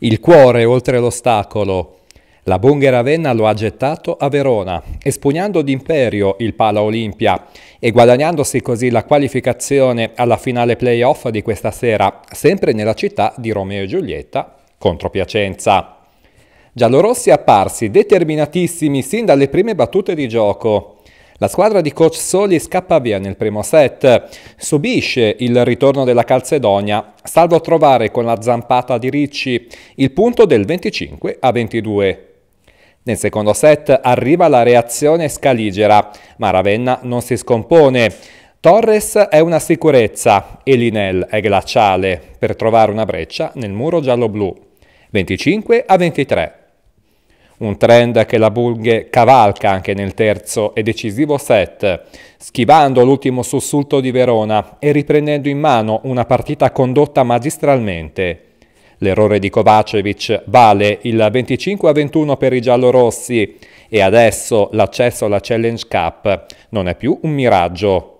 Il cuore oltre l'ostacolo. La Bunga Ravenna lo ha gettato a Verona, espugnando d'imperio il Pala Olimpia e guadagnandosi così la qualificazione alla finale playoff di questa sera, sempre nella città di Romeo e Giulietta contro Piacenza. Giallorossi apparsi determinatissimi sin dalle prime battute di gioco, la squadra di coach Soli scappa via nel primo set, subisce il ritorno della Calcedonia, salvo trovare con la zampata di Ricci il punto del 25 a 22. Nel secondo set arriva la reazione scaligera, ma Ravenna non si scompone. Torres è una sicurezza e Linel è glaciale per trovare una breccia nel muro giallo-blu. 25 a 23 un trend che la Bulghe cavalca anche nel terzo e decisivo set, schivando l'ultimo sussulto di Verona e riprendendo in mano una partita condotta magistralmente. L'errore di Kovacevic vale il 25-21 per i giallorossi e adesso l'accesso alla Challenge Cup non è più un miraggio,